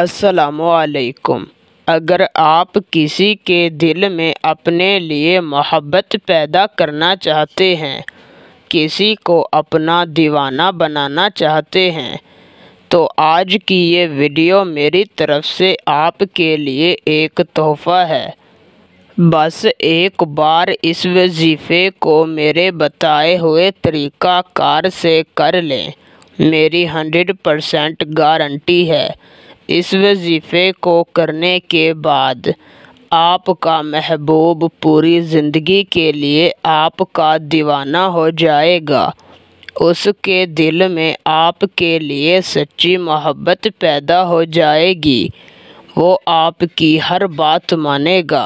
असलकुम अगर आप किसी के दिल में अपने लिए मोहब्बत पैदा करना चाहते हैं किसी को अपना दीवाना बनाना चाहते हैं तो आज की ये वीडियो मेरी तरफ़ से आपके लिए एक तोहफ़ा है बस एक बार इस वजीफ़े को मेरे बताए हुए तरीक़ाकार से कर लें मेरी हंड्रेड परसेंट गारंटी है इस वजीफ़े को करने के बाद आपका महबूब पूरी ज़िंदगी के लिए आपका दीवाना हो जाएगा उसके दिल में आपके लिए सच्ची मोहब्बत पैदा हो जाएगी वो आपकी हर बात मानेगा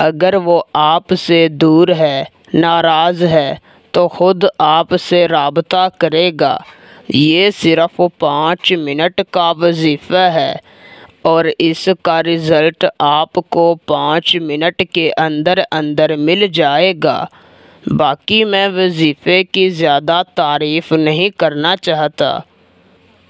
अगर वो आपसे दूर है नाराज़ है तो ख़ुद आपसे रबता करेगा ये सिर्फ पाँच मिनट का वजीफ़ा है और इसका रिज़ल्ट आपको पाँच मिनट के अंदर अंदर मिल जाएगा बाकी मैं वजीफ़े की ज़्यादा तारीफ़ नहीं करना चाहता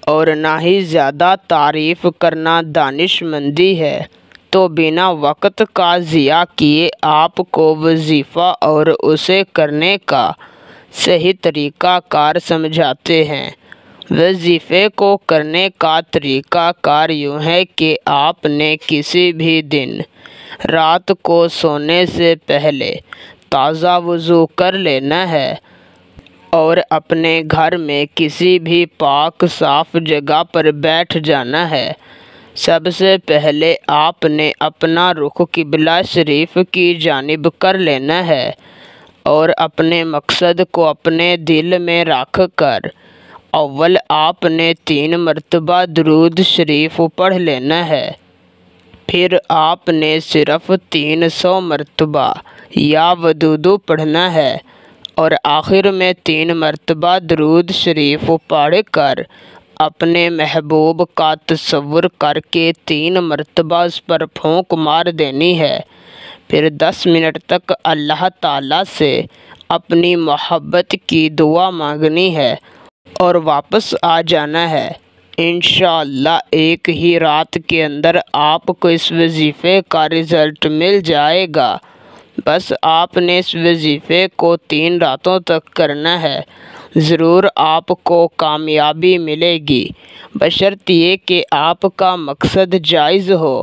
और ना ही ज़्यादा तारीफ़ करना दानिशमंदी है तो बिना वक्त का ज़िया किए आपको वजीफ़ा और उसे करने का सही तरीक़ाकार समझाते हैं वजीफे को करने का तरीका कार यूँ है कि आपने किसी भी दिन रात को सोने से पहले ताज़ा वज़ू कर लेना है और अपने घर में किसी भी पाक साफ जगह पर बैठ जाना है सबसे पहले आपने अपना रुख किबला शरीफ की जानब कर लेना है और अपने मकसद को अपने दिल में रख कर अव्वल आपने तीन मरतबा दरूद शरीफ पढ़ लेना है फिर आपने सिर्फ तीन सौ मरतबा या वदूदू पढ़ना है और आखिर में तीन मरतबा दरूद शरीफ पढ़ कर अपने महबूब का तस्वुर करके तीन मरतबा उस पर फोंक मार देनी है फिर दस मिनट तक अल्लाह ताला से अपनी मोहब्बत की दुआ मांगनी है और वापस आ जाना है इन एक ही रात के अंदर आपको इस वजीफ़े का रिज़ल्ट मिल जाएगा बस आपने इस वजीफ़े को तीन रातों तक करना है ज़रूर आपको कामयाबी मिलेगी बशर्त ये कि आपका मकसद जायज़ हो